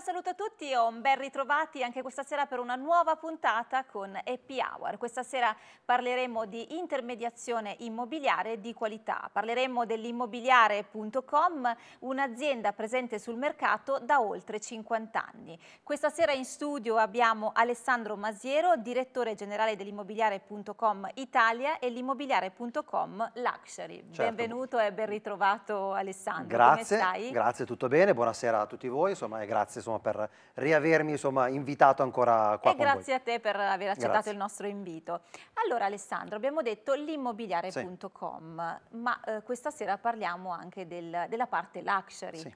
caro saluto a tutti e un ben ritrovati anche questa sera per una nuova puntata con Happy Hour. Questa sera parleremo di intermediazione immobiliare di qualità. Parleremo dell'immobiliare.com, un'azienda presente sul mercato da oltre 50 anni. Questa sera in studio abbiamo Alessandro Masiero, direttore generale dell'immobiliare.com Italia e l'immobiliare.com Luxury. Certo. Benvenuto e ben ritrovato Alessandro. Grazie, grazie, tutto bene. Buonasera a tutti voi, insomma, e grazie insomma, per riavermi insomma, invitato ancora qua. E grazie voi. a te per aver accettato grazie. il nostro invito. Allora Alessandro, abbiamo detto l'immobiliare.com, sì. ma eh, questa sera parliamo anche del, della parte luxury. Sì.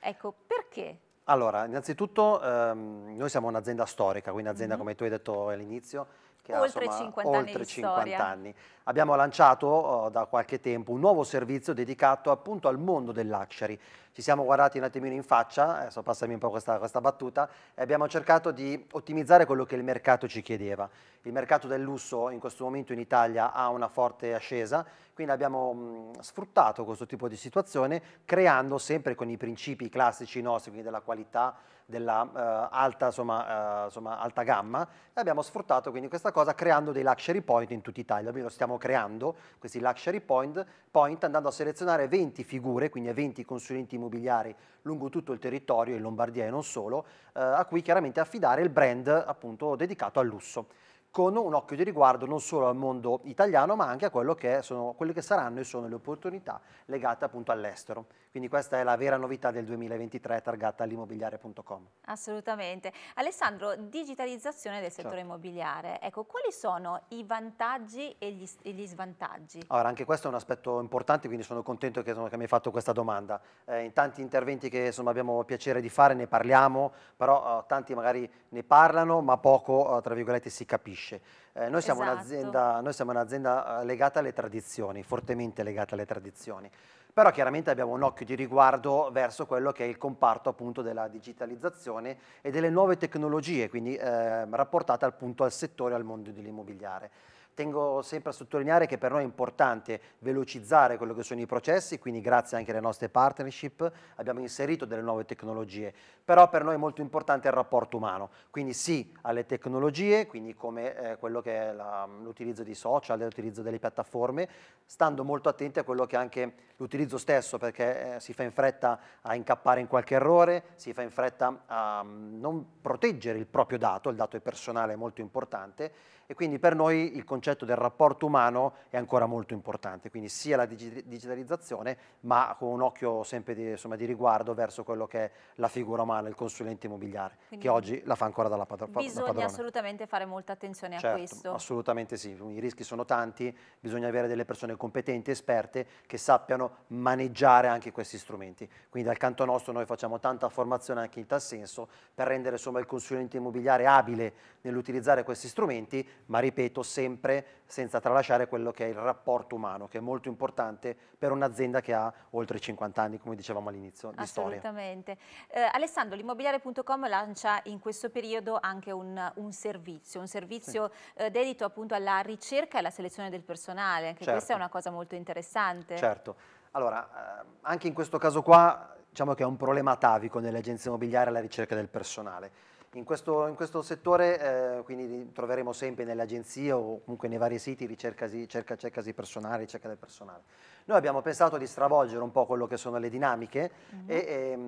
Ecco, perché? Allora, innanzitutto ehm, noi siamo un'azienda storica, quindi un'azienda, mm -hmm. come tu hai detto all'inizio, che oltre ha insomma, 50 oltre anni 50 anni. Abbiamo lanciato oh, da qualche tempo un nuovo servizio dedicato appunto al mondo del luxury. Ci siamo guardati un attimino in faccia, adesso passami un po' questa, questa battuta, e abbiamo cercato di ottimizzare quello che il mercato ci chiedeva. Il mercato del lusso in questo momento in Italia ha una forte ascesa, quindi abbiamo mh, mm, sfruttato questo tipo di situazione creando sempre con i principi classici nostri, quindi della qualità, della uh, uh, insomma, alta gamma, e abbiamo sfruttato quindi questa cosa cosa creando dei luxury point in tutta Italia, lo stiamo creando questi luxury point, point andando a selezionare 20 figure, quindi 20 consulenti immobiliari lungo tutto il territorio, in Lombardia e non solo, eh, a cui chiaramente affidare il brand appunto dedicato al lusso con un occhio di riguardo non solo al mondo italiano ma anche a che sono, quelle che saranno e sono le opportunità legate appunto all'estero. Quindi questa è la vera novità del 2023 targata all'immobiliare.com. Assolutamente. Alessandro, digitalizzazione del settore certo. immobiliare. Ecco, quali sono i vantaggi e gli, e gli, svantaggi? Allora, anche questo è un aspetto importante, quindi sono contento che, che mi hai fatto questa domanda. Eh, in tanti interventi che insomma, abbiamo piacere di fare ne parliamo, però eh, tanti magari ne parlano ma poco, eh, tra virgolette, si capisce cresce. Eh, noi, siamo esatto. noi siamo un'azienda eh, legata alle tradizioni, fortemente legata alle tradizioni però chiaramente abbiamo un occhio di riguardo verso quello che è il comparto appunto della digitalizzazione e delle nuove tecnologie, quindi eh, rapportate appunto al settore, al mondo dell'immobiliare tengo sempre a sottolineare che per noi è importante velocizzare quello che sono i processi, quindi grazie anche alle nostre partnership abbiamo inserito delle nuove tecnologie, però per noi è molto importante il rapporto umano, quindi sì alle tecnologie, quindi come eh, quello che è l'utilizzo di social, l'utilizzo delle piattaforme, stando molto attenti a quello che è anche l'utilizzo stesso, perché eh, si fa in fretta a incappare in qualche errore, si fa in fretta a mm, non proteggere il proprio dato, il dato è personale è molto importante e quindi per noi il concetto concetto del rapporto umano è ancora molto importante, quindi sia la digitalizzazione ma con un occhio sempre di, insomma, di riguardo verso quello che è la figura umana, il consulente immobiliare, quindi che oggi la fa ancora dalla padr- bisogna padrona. assolutamente fare molta attenzione certo, a questo. Assolutamente sì, i rischi sono tanti, bisogna avere delle persone competenti, esperte, che sappiano maneggiare anche questi strumenti. Quindi dal canto nostro noi facciamo tanta formazione anche in tal senso per rendere insomma, il consulente immobiliare abile nell'utilizzare questi strumenti, ma ripeto sempre sempre senza tralasciare quello che è il rapporto umano, che è molto importante per un'azienda che ha oltre 50 anni, come dicevamo all'inizio, di storia. Assolutamente. Eh, Alessandro, l'immobiliare.com lancia in questo periodo anche un, un servizio, un servizio sì. eh, dedito appunto alla ricerca e alla selezione del personale, anche certo. questa è certo. una cosa molto interessante. Certo. Allora, eh, anche in questo caso qua diciamo che è un problema atavico nelle agenzie immobiliari alla ricerca del personale in questo, in questo settore eh, quindi troveremo sempre nelle agenzie o comunque nei vari siti ricercasi, cerca, cercasi personale, ricerca del personale. Noi abbiamo pensato di stravolgere un po' quello che sono le dinamiche uh mhm. -huh. e, e ehm,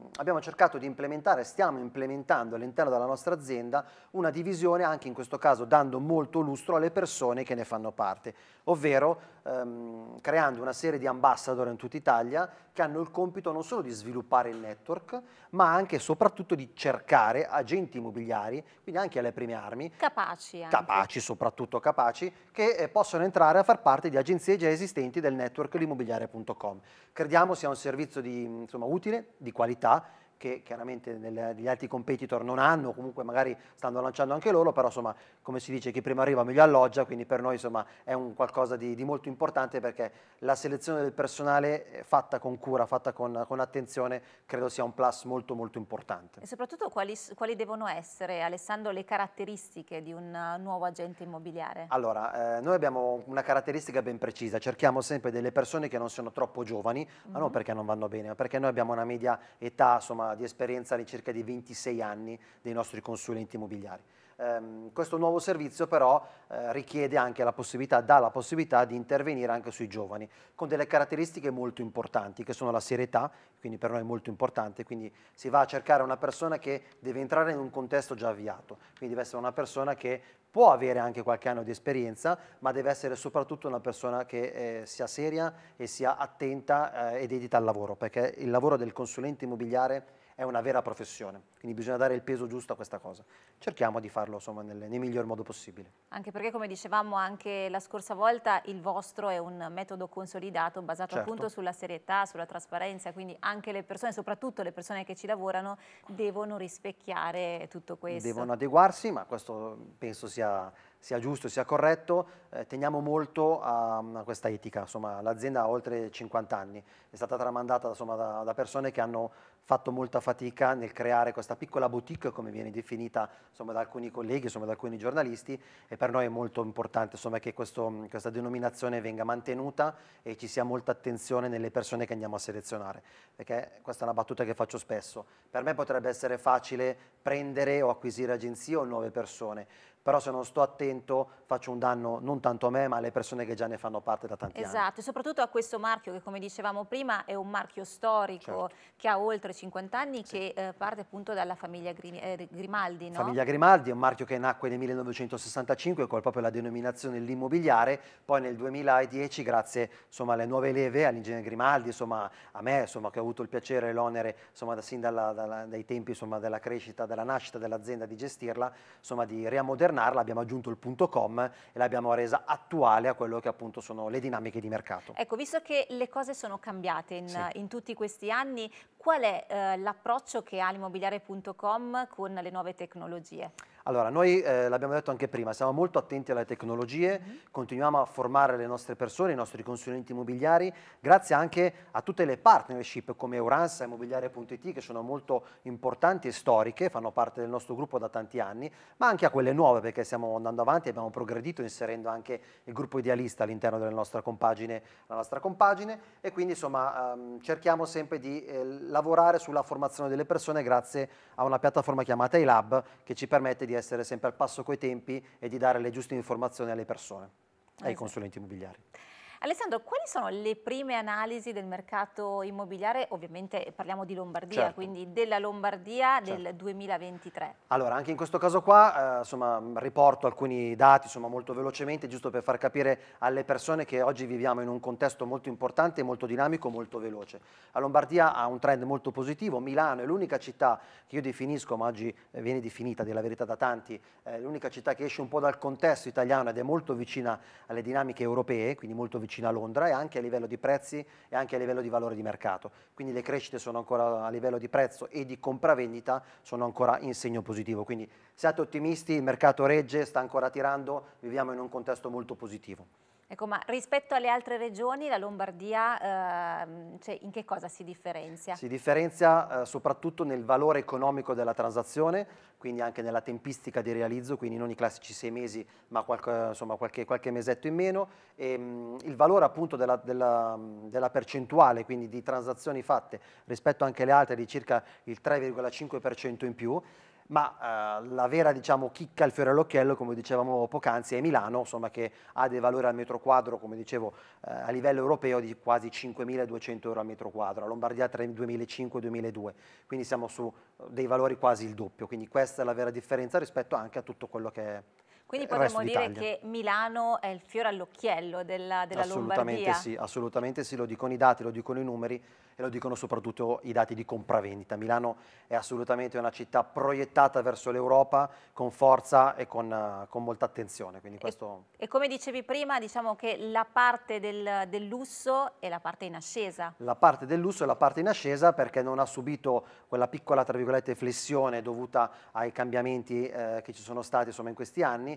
mh, abbiamo cercato di implementare, stiamo implementando all'interno della nostra azienda una divisione anche in questo caso dando molto lustro alle persone che ne fanno parte, ovvero ehm, creando una serie di ambassador in tutta Italia che hanno il compito non solo di sviluppare il network ma anche e soprattutto di cercare agenti immobiliari, quindi anche alle prime armi. Capaci. Anche. Capaci, soprattutto capaci, che eh, possono entrare a far parte di agenzie già esistenti del network l'immobiliare.com. Crediamo sia un servizio di, insomma, utile, di qualità, che chiaramente nel, gli altri competitor non hanno, comunque magari stanno lanciando anche loro, però insomma come si dice chi prima arriva meglio alloggia, quindi per noi insomma è un qualcosa di, di molto importante perché la selezione del personale fatta con cura, fatta con, con, attenzione, credo sia un plus molto molto importante. E soprattutto quali, quali devono essere, Alessandro, le caratteristiche di un nuovo agente immobiliare? Allora, eh, noi abbiamo una caratteristica ben precisa, cerchiamo sempre delle persone che non siano troppo giovani, mm -hmm. ma non mhm. perché non vanno bene, ma perché noi abbiamo una media età insomma di esperienza all'incirca di 26 anni dei nostri consulenti immobiliari ehm, questo nuovo servizio però eh, richiede anche la possibilità, dà la possibilità di intervenire anche sui giovani, con delle caratteristiche molto importanti, che sono la serietà, quindi per noi è molto importante, quindi si va a cercare una persona che deve entrare in un contesto già avviato, quindi deve essere una persona che può avere anche qualche anno di esperienza, ma deve essere soprattutto una persona che eh, sia seria e sia attenta eh, e dedita al lavoro, perché il lavoro del consulente immobiliare è una vera professione, quindi bisogna dare il peso giusto a questa cosa. Cerchiamo di farlo insomma, nel, nel miglior modo possibile. Anche perché come dicevamo anche la scorsa volta il vostro è un metodo consolidato basato certo. appunto sulla serietà, sulla trasparenza, quindi anche le persone, soprattutto le persone che ci lavorano, devono rispecchiare tutto questo. Devono adeguarsi, ma questo penso sia sia giusto, sia corretto, eh, teniamo molto a, a, questa etica. Insomma, l'azienda ha oltre 50 anni, è stata tramandata insomma, da, da, persone che hanno fatto molta fatica nel creare questa piccola boutique, come viene definita insomma, da alcuni colleghi, insomma, da alcuni giornalisti, e per noi è molto importante insomma, che questo, questa denominazione venga mantenuta e ci sia molta attenzione nelle persone che andiamo a selezionare, perché questa è una battuta che faccio spesso. Per me potrebbe essere facile prendere o acquisire agenzie o nuove persone, però se non sto attento faccio un danno non tanto a me ma alle persone che già ne fanno parte da tanti esatto, anni. Esatto, e soprattutto a questo marchio che come dicevamo prima è un marchio storico certo. che ha oltre 50 anni sì. che eh, parte appunto dalla famiglia Grim eh, Grimaldi. No? Famiglia Grimaldi è un marchio che nacque nel 1965 con proprio la denominazione l'immobiliare, poi nel 2010 grazie insomma, alle nuove leve all'ingegnere Grimaldi, insomma, a me insomma, che ho avuto il piacere e l'onere da, sin dalla, dalla, dai tempi della crescita, della nascita dell'azienda di gestirla, insomma, di riammodernare aggiornarla, abbiamo aggiunto il punto .com e l'abbiamo resa attuale a quello che appunto sono le dinamiche di mercato. Ecco, visto che le cose sono cambiate in, sì. in tutti questi anni, qual è eh, l'approccio che ha l'immobiliare.com con le nuove tecnologie? Allora, noi eh, l'abbiamo detto anche prima, siamo molto attenti alle tecnologie, mm -hmm. continuiamo a formare le nostre persone, i nostri consulenti immobiliari, grazie anche a tutte le partnership come Euransa, Immobiliare.it, che sono molto importanti e storiche, fanno parte del nostro gruppo da tanti anni, ma anche a quelle nuove, perché stiamo andando avanti abbiamo progredito inserendo anche il gruppo idealista all'interno della nostra compagine, la nostra compagine, e quindi insomma ehm, cerchiamo sempre di eh, lavorare sulla formazione delle persone grazie a una piattaforma chiamata iLab che ci permette di essere sempre al passo coi tempi e di dare le giuste informazioni alle persone, ai esatto. consulenti immobiliari. Alessandro, quali sono le prime analisi del mercato immobiliare? Ovviamente parliamo di Lombardia, certo. quindi della Lombardia certo. del 2023. Allora, anche in questo caso qua, eh, insomma, riporto alcuni dati, insomma, molto velocemente, giusto per far capire alle persone che oggi viviamo in un contesto molto importante, molto dinamico, molto veloce. La Lombardia ha un trend molto positivo, Milano è l'unica città che io definisco, ma oggi eh, viene definita, della verità da tanti, eh, l'unica città che esce un po' dal contesto italiano ed è molto vicina alle dinamiche europee, quindi molto vicina vicino a Londra e anche a livello di prezzi e anche a livello di valore di mercato. Quindi le crescite sono ancora a livello di prezzo e di compravendita sono ancora in segno positivo. Quindi siate ottimisti, il mercato regge, sta ancora tirando, viviamo in un contesto molto positivo. Ecco, ma rispetto alle altre regioni, la Lombardia eh, cioè in che cosa si differenzia? Si differenzia eh, soprattutto nel valore economico della transazione, quindi anche nella tempistica di realizzo, quindi non i classici sei mesi, ma qualche, insomma, qualche, qualche mesetto in meno, e, ehm, mh, il valore appunto della, della, della, percentuale, quindi di transazioni fatte rispetto anche alle altre di circa il 3,5% in più, ma eh, la vera diciamo, chicca, al fiore all'occhiello, come dicevamo poc'anzi, è Milano, insomma, che ha dei valori al metro quadro, come dicevo, eh, a livello europeo di quasi 5.200 euro al metro quadro, a Lombardia tra il 2005 e il 2.002, quindi siamo su eh, dei valori quasi il doppio, quindi questa è la vera differenza rispetto anche a tutto quello che è quindi eh, potremmo dire che Milano è il fiore all'occhiello della, della assolutamente Lombardia? Sì, assolutamente sì, lo dicono i dati, lo dicono i numeri e lo dicono soprattutto i dati di compravendita. Milano è assolutamente una città proiettata verso l'Europa con forza e con, eh, con molta attenzione. Questo... E, e, come dicevi prima, diciamo che la parte del, del, lusso è la parte in ascesa. La parte del lusso è la parte in ascesa perché non ha subito quella piccola, tra virgolette, flessione dovuta ai cambiamenti eh, che ci sono stati insomma, in questi anni,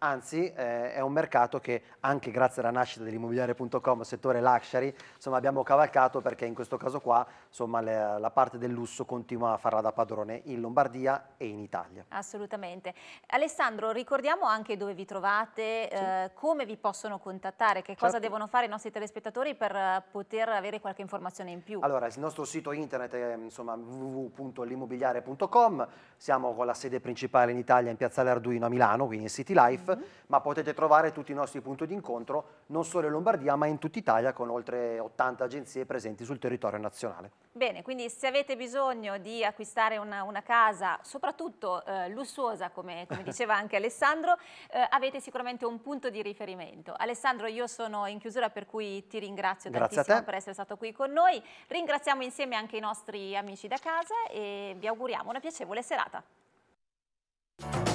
Anzi, eh, è un mercato che anche grazie alla nascita dell'immobiliare.com, settore luxury, insomma, abbiamo cavalcato perché in questo caso qua insomma, le, la parte del lusso continua a farla da padrone in Lombardia e in Italia. Assolutamente. Alessandro, ricordiamo anche dove vi trovate, sì. eh, come vi possono contattare, che certo. cosa devono fare i nostri telespettatori per eh, poter avere qualche informazione in più. Allora, il nostro sito internet è www.l'immobiliare.com, siamo con la sede principale in Italia in Piazzale Arduino a Milano, quindi in City Life mm -hmm. ma potete trovare tutti i nostri punti di incontro non solo in Lombardia ma in tutta Italia con oltre 80 agenzie presenti sul territorio nazionale. Bene, quindi se avete bisogno di acquistare una, una casa, soprattutto eh, lussuosa come, come diceva anche Alessandro, eh, avete sicuramente un punto di riferimento. Alessandro, io sono in chiusura per cui ti ringrazio Grazie tantissimo per essere stato qui con noi. Ringraziamo insieme anche i nostri amici da casa e vi auguriamo una piacevole serata.